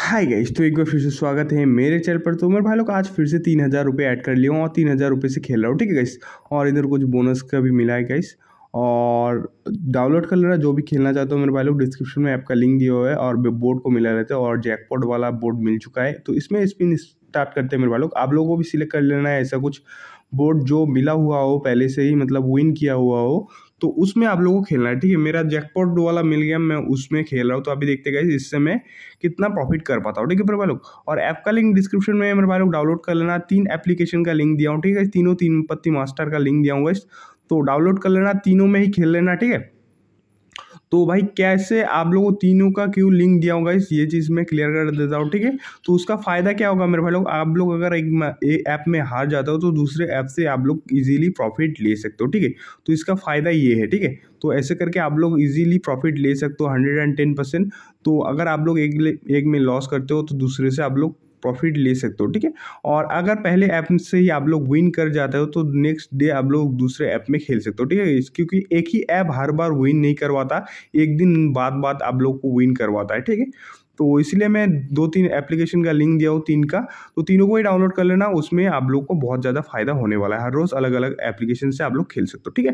hi guys तो एक बार फिर से स्वागत है मेरे चैनल पर तो मेरे भाई लोग आज फिर से तीन हज़ार रुपये ऐड कर लिया हूँ और तीन हज़ार रुपये से खेल रहा हूँ ठीक है गाइस और इधर कुछ बोनस का भी मिला है गाइस और डाउनलोड कर लेना जो भी खेलना चाहते हो मेरे भाई लोग डिस्क्रिप्शन में ऐप का लिंक दिया हुआ है और बोर्ड को मिला रहता है और जैकपॉट वाला बोर्ड मिल चुका है तो इसमें स्पिन स्टार्ट करते हैं मेरे भाई लोग आप लोगों को भी सिलेक्ट कर लेना है ऐसा कुछ बोर्ड जो मिला हुआ हो पहले से ही मतलब विन किया हुआ हो तो उसमें आप लोगों को खेलना है ठीक है मेरा जैकपॉट वाला मिल गया मैं उसमें खेल रहा हूँ तो अभी देखते गए इससे मैं कितना प्रॉफिट कर पाता हूँ ठीक है मेरे भाई लोग और ऐप का लिंक डिस्क्रिप्शन में मेरे भाई लोग डाउनलोड कर लेना तीन एप्लीकेशन का लिंक दिया हूँ ठीक है तीनों तीन पत्ती मास्टर का लिंक दिया हूँ तो डाउनलोड कर लेना तीनों में ही खेल लेना ठीक है तो भाई कैसे आप लोगों तीनों का क्यों लिंक दिया होगा इस ये चीज़ में क्लियर कर देता हूँ ठीक है तो उसका फ़ायदा क्या होगा मेरे भाई लोग आप लोग अगर एक ऐप में हार जाता हो तो दूसरे ऐप से आप लोग ईजिली प्रॉफिट ले सकते हो ठीक है तो इसका फ़ायदा ये है ठीक है तो ऐसे करके आप लोग इजीली प्रॉफिट ले सकते हो हंड्रेड एंड टेन परसेंट तो अगर आप लोग एक एक में लॉस करते हो तो दूसरे से आप लोग प्रॉफिट ले सकते हो ठीक है और अगर पहले ऐप से ही आप लोग विन कर जाते हो तो नेक्स्ट डे आप लोग दूसरे ऐप में खेल सकते हो ठीक है क्योंकि एक ही ऐप हर बार विन नहीं करवाता एक दिन बाद बाद आप लोग को विन करवाता है ठीक है तो इसलिए मैं दो तीन एप्लीकेशन का लिंक दिया हूँ तीन का तो तीनों को ही डाउनलोड कर लेना उसमें आप लोग को बहुत ज़्यादा फायदा होने वाला है हर रोज़ अलग अलग एप्लीकेशन से आप लोग खेल सकते हो ठीक है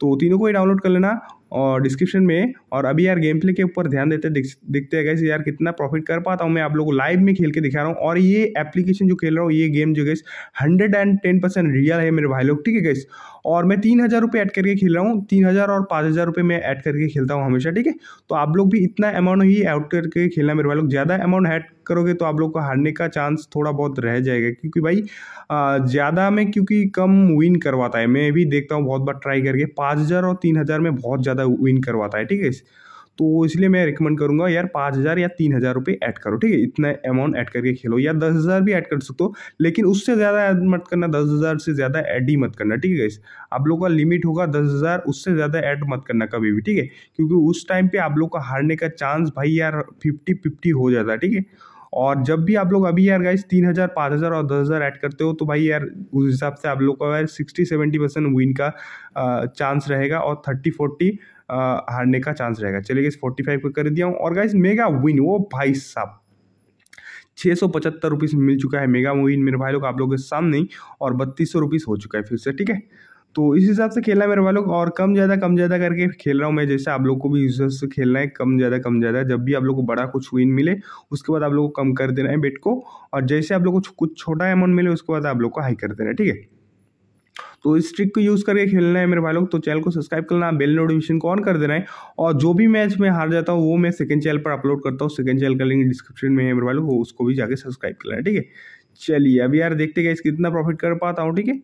तो तीनों को ही डाउनलोड कर लेना और डिस्क्रिप्शन में और अभी यार गेम प्ले के ऊपर ध्यान देते देखते हैं गैस यार कितना प्रॉफिट कर पाता हूँ मैं आप लोग को लाइव में खेल के दिखा रहा हूँ और ये एप्लीकेशन जो खेल रहा हूँ ये गेम जो गैस hundred and ten percent real है मेरे भाई लोग ठीक है गैस और मैं तीन हज़ार रुपये ऐड करके खेल रहा हूँ तीन हज़ार और पाँच हज़ार रुपये मैं ऐड करके खेलता हूँ हमेशा ठीक है तो आप लोग भी इतना अमाउंट ही आउट करके खेलना मेरे भाई लोग ज़्यादा अमाउंट ऐड करोगे तो आप लोग को हारने का चांस थोड़ा बहुत रह जाएगा क्योंकि भाई ज़्यादा में क्योंकि कम विन करवाता है मैं भी देखता हूँ बहुत बार ट्राई करके पाँच हज़ार और तीन हज़ार में बहुत ज़्यादा ज़्यादा विन करवाता है ठीक है तो इसलिए मैं रिकमेंड करूँगा यार पाँच हज़ार या तीन हज़ार रुपये ऐड करो ठीक है इतना अमाउंट ऐड करके खेलो या दस हज़ार भी ऐड कर सकते हो लेकिन उससे ज़्यादा ऐड मत करना दस हज़ार से ज़्यादा ऐड ही मत करना ठीक है गाइस आप लोगों का लिमिट होगा दस हज़ार उससे ज़्यादा ऐड मत करना कभी भी ठीक है क्योंकि उस टाइम पर आप लोग का हारने का चांस भाई यार फिफ्टी फिफ्टी हो जाता है ठीक है और जब भी आप लोग अभी यार गाइस तीन हज़ार पाँच हज़ार और दस हज़ार ऐड करते हो तो भाई यार उस हिसाब से आप लोग का यार सिक्सटी सेवेंटी परसेंट विन का चांस रहेगा और थर्टी फोर्टी हारने का चांस रहेगा चलिए गाइस फोर्टी फाइव कर दिया हूँ और गाइस मेगा विन वो भाई साहब छः सौ पचहत्तर रुपीज़ मिल चुका है मेगा विन मेरे भाई लोग आप लोगों के सामने और बत्तीस सौ रुपीज़ हो चुका है फिर से ठीक है तो इस हिसाब से खेलना है मेरे वालों को और कम ज़्यादा कम ज़्यादा करके खेल रहा हूँ मैं जैसे आप लोग को भी हिसाब से खेलना है कम ज़्यादा कम ज़्यादा जब भी आप लोग को बड़ा कुछ विन मिले उसके बाद आप लोग को कम कर देना है बेट को और जैसे आप लोग को कुछ छोटा अमाउंट मिले उसके बाद आप लोग को हाई कर देना है ठीक है तो इस ट्रिक को यूज़ करके खेलना है मेरे भाई लोग तो चैनल को सब्सक्राइब करना बेल नोटिफिकेशन को ऑन कर देना है और जो भी मैच मैं हार जाता हूँ वो मैं सेकंड चैनल पर अपलोड करता हूँ सेकंड चैनल का लिंक डिस्क्रिप्शन में है मेरे भाई लोग उसको भी जाके सब्सक्राइब करना है ठीक है चलिए अभी यार देखते गए कितना प्रॉफिट कर पाता हूँ ठीक है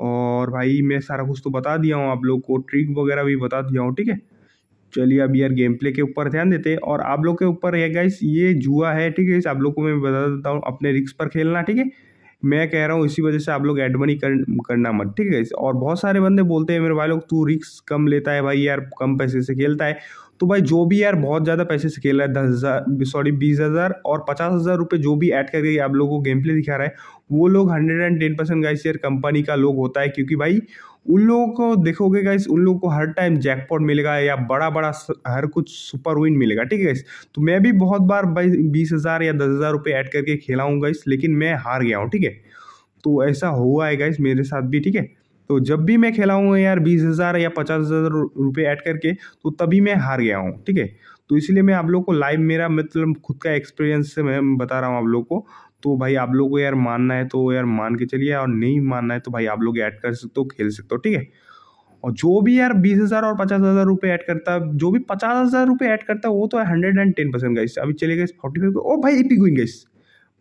और भाई मैं सारा कुछ तो बता दिया हूँ आप लोग को ट्रिक वगैरह भी बता दिया हूँ ठीक है चलिए अब यार गेम प्ले के ऊपर ध्यान देते हैं और आप लोग के ऊपर है गाइस ये जुआ है ठीक है आप लोग को मैं बता देता हूँ अपने रिक्स पर खेलना ठीक है मैं कह रहा हूँ इसी वजह से आप लोग एड मनी कर, करना मत ठीक है और बहुत सारे बंदे बोलते हैं मेरे भाई लोग तू रिक्स कम लेता है भाई यार कम पैसे से खेलता है तो भाई जो भी यार बहुत ज़्यादा पैसे से खेल रहा है दस हज़ार सॉरी बीस हज़ार और पचास हज़ार रुपये जो भी ऐड करके आप लोगों को गेम प्ले दिखा रहा है वो लोग hundred and ten percent guys यार कंपनी का लोग होता है क्योंकि भाई उन लोगों को देखोगे गाइस उन लोगों को हर टाइम जैकपॉट मिलेगा या बड़ा बड़ा हर कुछ सुपर विन मिलेगा ठीक है गाइस तो मैं भी बहुत बार भाई बीस हज़ार या दस हज़ार रुपये ऐड करके खेला हूँ गाइस लेकिन मैं हार गया हूँ ठीक है तो ऐसा हुआ है गाइस मेरे साथ भी ठीक है तो जब भी मैं खेला हूँ यार बीस हज़ार या पचास हज़ार रुपये ऐड करके तो तभी मैं हार गया हूँ ठीक है तो इसलिए मैं आप लोग को लाइव मेरा मतलब खुद का एक्सपीरियंस से मैं बता रहा हूँ आप लोग को तो भाई आप लोग को यार मानना है तो यार मान के चलिए और नहीं मानना है तो भाई आप लोग ऐड कर सकते हो खेल सकते हो ठीक है और जो भी यार बीस हज़ार और पचास हज़ार रुपये ऐड करता है जो भी पचास हज़ार रुपये ऐड करता है वो तो hundred and ten percent guys अभी चले गए फोर्टी फाइव ओ भाई पी गुइन गाइस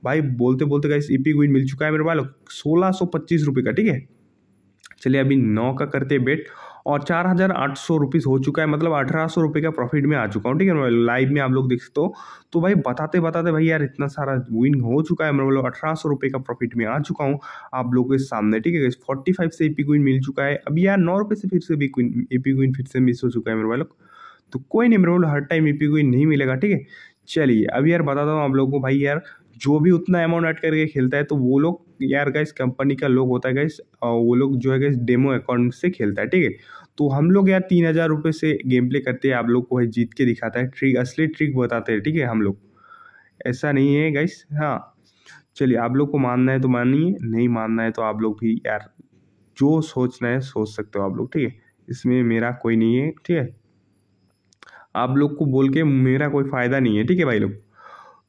भाई बोलते बोलते गाइस पी गुइन मिल चुका है मेरे पास सोलह सौ पच्चीस रुपये का ठीक है चलिए अभी नौ का करते बेट और चार हज़ार आठ सौ रुपीज़ हो चुका है मतलब अठारह सौ रुपये का प्रॉफिट में आ चुका हूँ ठीक है लाइव में आप लोग देख सकते हो तो भाई बताते बताते भाई यार इतना सारा विन हो चुका है मतलब अठारह सौ रुपये का प्रॉफिट में आ चुका हूँ आप लोगों के सामने ठीक है फोर्टी फाइव से एपी पी मिल चुका है अभी यार नौ रुपये से फिर से भी क्विन ए फिर से मिस हो चुका है मेरे मतलब वालों तो कोई नहीं मेरे मतलब बोलो हर टाइम एपी पी नहीं मिलेगा ठीक है चलिए अभी यार बताता हूँ आप लोगों को भाई यार जो भी उतना अमाउंट ऐड करके खेलता है तो वो लोग यार गाइस कंपनी का लोग होता है गाइस वो लोग जो है गाइस डेमो अकाउंट से खेलता है ठीक है तो हम लोग यार तीन हज़ार रुपये से गेम प्ले करते हैं आप लोग को है जीत के दिखाता है ट्रिक असली ट्रिक बताते हैं ठीक है हम लोग ऐसा नहीं है गाइस हाँ चलिए आप लोग को मानना है तो मानिए नहीं मानना है तो आप लोग भी यार जो सोचना है सोच सकते हो आप लोग ठीक है इसमें मेरा कोई नहीं है ठीक है आप लोग को बोल के मेरा कोई फ़ायदा नहीं है ठीक है भाई लोग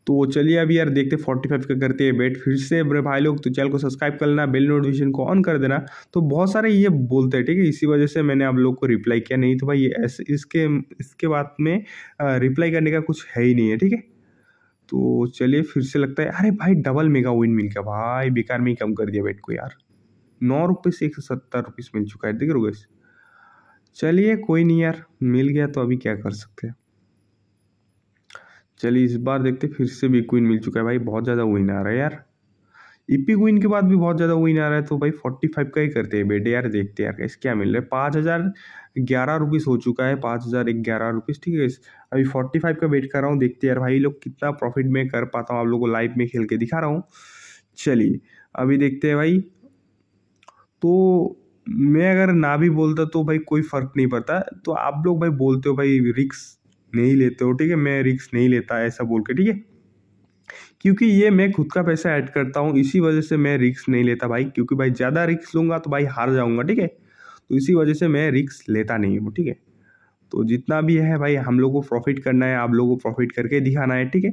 तो चलिए अभी यार देखते फोर्टी फाइव का करते हैं वेट फिर से मेरे भाई लोग तो चैनल को सब्सक्राइब कर लेना बेल नोटिफिकेशन को ऑन कर देना तो बहुत सारे ये बोलते हैं ठीक है इसी वजह से मैंने आप लोग को रिप्लाई किया नहीं तो भाई ये ऐसे इसके इसके बाद में रिप्लाई करने का कुछ है ही नहीं है ठीक है तो चलिए फिर से लगता है अरे भाई डबल मेगा विन मिल गया भाई बेकार में ही कम कर दिया वेट को यार नौ रुपये से एक सौ सत्तर मिल चुका है देख रोग चलिए कोई नहीं यार मिल गया तो अभी क्या कर सकते हैं चलिए इस बार देखते फिर से भी क्वीन मिल चुका है भाई बहुत ज़्यादा विन आ रहा है यार इपी e क्वीन के बाद भी बहुत ज़्यादा विन आ रहा है तो भाई फोर्टी फाइव का ही करते हैं बेटे यार देखते यार कैसे क्या मिल रहा है पाँच हज़ार ग्यारह रुपीज़ हो चुका है पाँच हज़ार ग्यारह रुपीज़ ठीक है अभी फोर्टी फाइव का वेट कर रहा हूँ देखते यार भाई लोग कितना प्रॉफिट में कर पाता हूँ आप लोगों को लाइव में खेल के दिखा रहा हूँ चलिए अभी देखते हैं भाई तो मैं अगर ना भी बोलता तो भाई कोई फ़र्क नहीं पड़ता तो आप लोग भाई बोलते हो भाई रिक्स नहीं लेते हो ठीक है मैं रिक्स नहीं लेता ऐसा बोल के ठीक है क्योंकि ये मैं खुद का पैसा ऐड करता हूँ इसी वजह से मैं रिक्स नहीं लेता भाई क्योंकि भाई ज़्यादा रिक्स लूँगा तो भाई हार जाऊँगा ठीक है तो इसी वजह से मैं रिक्स लेता नहीं हूँ ठीक है तो जितना भी है भाई हम लोग को प्रॉफिट करना है आप लोग को प्रॉफिट करके दिखाना है ठीक है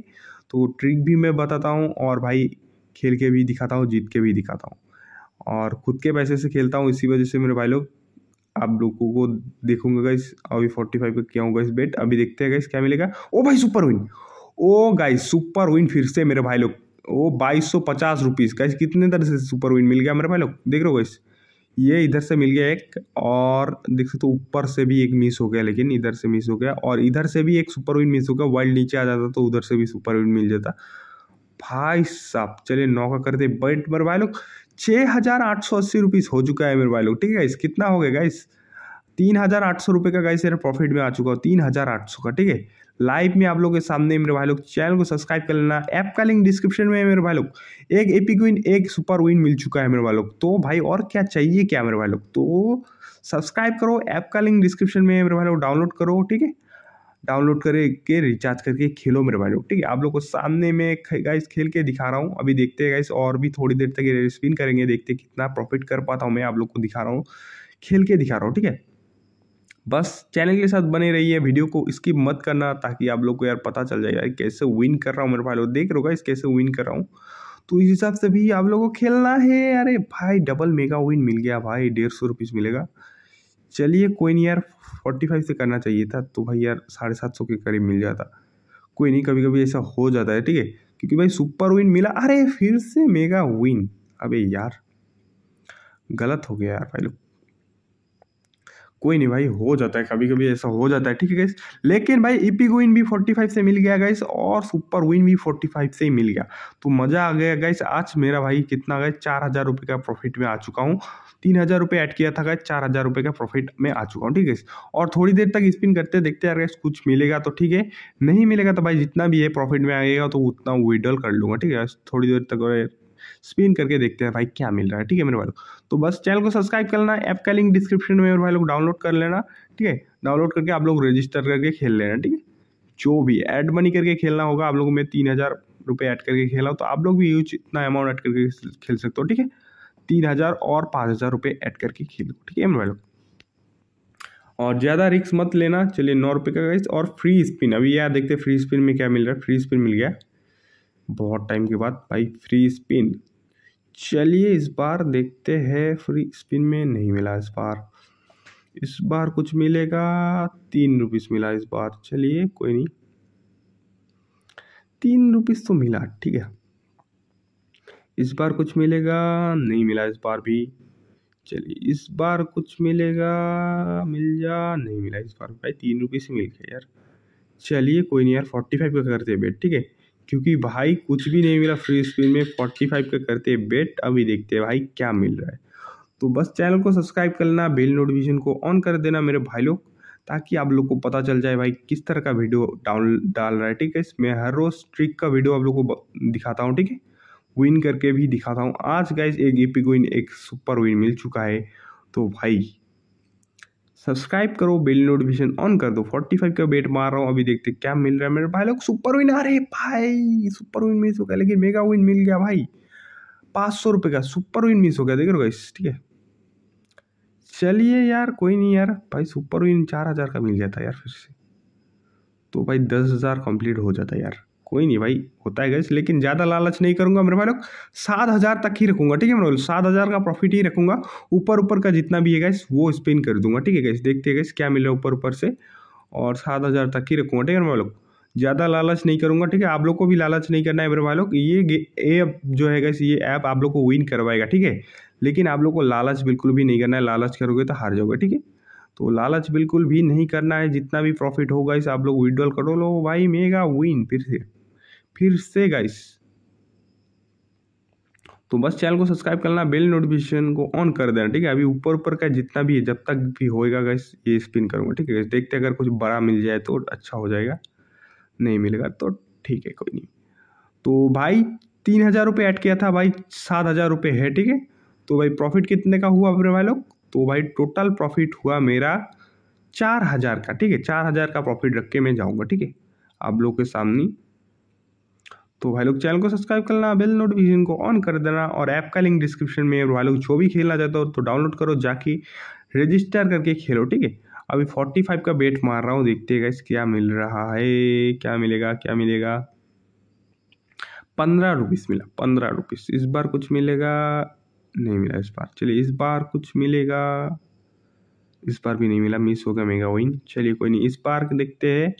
तो ट्रिक भी मैं बताता हूँ और भाई खेल के भी दिखाता हूँ जीत के भी दिखाता हूँ और खुद के पैसे से खेलता हूँ इसी वजह से मेरे भाई लोग आप लोगों को देखूंगा गाइस अभी फोर्टी फाइव का किया हूँ गाइस बेट अभी देखते हैं गाइस क्या मिलेगा ओ भाई सुपर विन ओ गाइस सुपर विन फिर से मेरे भाई लोग ओ बाईस सौ पचास रुपीज़ गाइस कितने तरह से सुपर विन मिल गया मेरे भाई लोग देख रहे हो गाइस ये इधर से मिल गया एक और देख सकते हो ऊपर से भी एक मिस हो गया लेकिन इधर से मिस हो गया और इधर से भी एक सुपर विन मिस हो गया वर्ल्ड नीचे आ जाता तो उधर से भी सुपर विन मिल जाता भाई साहब चलिए नौका करते बट मेरे भाई लोग छः हज़ार आठ सौ अस्सी रुपीस हो चुका है मेरे भाई लोग ठीक है गाइस कितना हो गया गाइस तीन हज़ार आठ सौ रुपये का गाइस मेरा प्रॉफिट में आ चुका हो तीन हज़ार आठ सौ का ठीक है लाइव में आप लोगों के सामने मेरे भाई लोग चैनल को सब्सक्राइब कर लेना ऐप का लिंक डिस्क्रिप्शन में है मेरे भाई लोग एक एपिक विन एक सुपर विन मिल चुका है मेरे भाई लोग तो भाई और क्या चाहिए क्या मेरे भाई लोग तो सब्सक्राइब करो ऐप का लिंक डिस्क्रिप्शन में मेरे भाई लोग डाउनलोड करो ठीक है डाउनलोड करके रिचार्ज करके खेलो मेरे भाई लोग ठीक है आप लोग को सामने में गाइस खेल के दिखा रहा हूँ अभी देखते हैं गाइस और भी थोड़ी देर तक स्पिन करेंगे देखते कितना प्रॉफिट कर पाता हूँ मैं आप लोग को दिखा रहा हूँ खेल के दिखा रहा हूँ ठीक है बस चैनल के साथ बने रहिए वीडियो को स्किप मत करना ताकि आप लोग को यार पता चल जाए यार कैसे विन कर रहा हूँ मेरे भाई लोग देख रहे गाइस कैसे विन कर रहा हूँ तो इस हिसाब से भी आप लोगों को खेलना है अरे भाई डबल मेगा विन मिल गया भाई डेढ़ सौ रुपीज़ मिलेगा चलिए कोई नहीं यार फोर्टी फाइव से करना चाहिए था तो भाई यार साढ़े सात सौ के करीब मिल जाता कोई नहीं कभी कभी ऐसा हो जाता है ठीक है क्योंकि भाई सुपर विन मिला अरे फिर से मेगा विन अबे यार गलत हो गया यार भाई लोग कोई नहीं भाई हो जाता है कभी कभी ऐसा हो जाता है ठीक है गाइस लेकिन भाई इपिक विन भी फोर्टी फाइव से मिल गया गाइस और सुपर विन भी फोर्टी फाइव से ही मिल गया तो मज़ा आ गया गाइस आज मेरा भाई कितना गए चार हज़ार रुपये का प्रॉफिट में आ चुका हूँ तीन हज़ार रुपये ऐड किया था गाइस चार हज़ार रुपये का प्रॉफिट में आ चुका हूँ ठीक है और थोड़ी देर तक स्पिन करते देखते यार गैस कुछ मिलेगा तो ठीक है नहीं मिलेगा तो भाई जितना भी है प्रॉफिट में आएगा तो उतना विड्रॉल कर लूँगा ठीक है थोड़ी देर तक स्पिन करके देखते हैं भाई क्या मिल रहा है ठीक है मेरे भाई लोग तो बस चैनल को सब्सक्राइब कर लेना ऐप का लिंक डिस्क्रिप्शन में मेरे भाई लोग डाउनलोड कर लेना ठीक है डाउनलोड करके आप लोग रजिस्टर करके खेल लेना ठीक है जो भी ऐड मनी करके खेलना होगा आप लोगों में तीन हज़ार रुपये ऐड करके खेला हो तो आप लोग भी यूज इतना अमाउंट ऐड करके खेल सकते हो ठीक है तीन हज़ार और पाँच हज़ार रुपये ऐड करके खेलो ठीक है मेरे भाई लोग और ज़्यादा रिक्स मत लेना चलिए नौ रुपये का गाइस और फ्री स्पिन अभी यार देखते फ्री स्पिन में क्या मिल रहा है फ्री स्पिन मिल गया बहुत टाइम के बाद भाई फ्री स्पिन चलिए इस बार देखते हैं फ्री स्पिन में नहीं मिला इस बार इस बार कुछ मिलेगा तीन रुपीस मिला इस बार चलिए कोई नहीं तीन रुपीस तो मिला ठीक है इस बार कुछ मिलेगा नहीं मिला इस बार भी चलिए इस बार कुछ मिलेगा मिल जा नहीं मिला इस बार भाई तीन रुपीस ही मिल गया यार चलिए कोई नहीं यार फोर्टी फाइव का करते हैं बेट ठीक है क्योंकि भाई कुछ भी नहीं मिला फ्री स्पिन में फोर्टी फाइव का करते बेट अभी देखते हैं भाई क्या मिल रहा है तो बस चैनल को सब्सक्राइब कर लेना बेल नोटिफिकेशन को ऑन कर देना मेरे भाई लोग ताकि आप लोग को पता चल जाए भाई किस तरह का वीडियो डाउन डाल रहा है ठीक है मैं हर रोज़ ट्रिक का वीडियो आप लोग को दिखाता हूँ ठीक है विन करके भी दिखाता हूँ आज गाइज एक एपी विन एक सुपर विन मिल चुका है तो भाई सब्सक्राइब करो बिल नोटिफिकेशन ऑन कर दो 45 का बेट मार रहा हूँ अभी देखते क्या मिल रहा है मेरे भाई लोग सुपर विन आ रहे भाई सुपर विन मिस हो गया लेकिन मेगा विन मिल गया भाई पाँच सौ रुपये का सुपर विन मिस हो गया देख रहे हो ठीक है चलिए यार कोई नहीं यार भाई सुपर विन चार हज़ार का मिल जाता यार फिर से तो भाई दस हज़ार कंप्लीट हो जाता यार कोई नहीं भाई होता है गैस लेकिन ज़्यादा लालच नहीं करूँगा मेरे भाई लोग सात हज़ार तक ही रखूँगा ठीक है मेरे सात हज़ार का प्रॉफिट ही रखूँगा ऊपर ऊपर का जितना भी है गैस वो स्पिन कर दूंगा ठीक है गैस देखते हैं गैस क्या मिले ऊपर ऊपर से और सात हज़ार तक ही रखूँगा ठीक है मेरे लोग ज़्यादा लालच नहीं करूँगा ठीक है आप लोग को भी लालच नहीं करना है मेरे भाई लोग ये ऐप जो है गैस ये ऐप आप लोग को विन करवाएगा ठीक है लेकिन आप लोग को लालच बिल्कुल भी नहीं करना है लालच करोगे तो हार जाओगे ठीक है तो लालच बिल्कुल भी नहीं करना है जितना भी प्रॉफिट होगा इस आप लोग विड्रॉल करो लो भाई मेगा विन फिर से फिर से गाइस तो बस चैनल को सब्सक्राइब करना बेल नोटिफिकेशन को ऑन कर देना ठीक है अभी ऊपर ऊपर का जितना भी है जब तक भी होएगा गैस ये स्पिन करूँगा ठीक है देखते अगर कुछ बड़ा मिल जाए तो अच्छा हो जाएगा नहीं मिलेगा तो ठीक है कोई नहीं तो भाई तीन हज़ार रुपये ऐड किया था भाई सात हज़ार रुपये है ठीक है तो भाई प्रॉफिट कितने का हुआ अपने भाई लोग तो भाई टोटल प्रॉफिट हुआ मेरा चार हज़ार का ठीक है चार हज़ार का प्रॉफिट रख के मैं जाऊँगा ठीक है आप लोग के सामने तो भाई लोग चैनल को सब्सक्राइब करना बेल नोटिफिकेशन को ऑन कर देना और ऐप का लिंक डिस्क्रिप्शन में भाई लोग जो भी खेलना चाहते हो तो डाउनलोड करो जाके रजिस्टर करके खेलो ठीक है अभी फोर्टी फाइव का बेट मार रहा हूँ देखते हैं इस क्या मिल रहा है क्या मिलेगा क्या मिलेगा पंद्रह रुपीस मिला पंद्रह रुपीस इस बार कुछ मिलेगा नहीं मिला इस बार चलिए इस बार कुछ मिलेगा इस बार भी नहीं मिला मिस हो गया मेगा वही चलिए कोई नहीं इस बार देखते हैं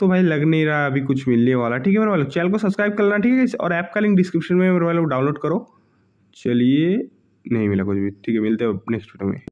तो भाई लग नहीं रहा अभी कुछ मिलने वाला ठीक है मेरे वालों चैनल को सब्सक्राइब करना ठीक है और ऐप का लिंक डिस्क्रिप्शन में मेरे वालों डाउनलोड करो चलिए नहीं मिला कुछ भी ठीक है मिलते हैं नेक्स्ट वीडियो में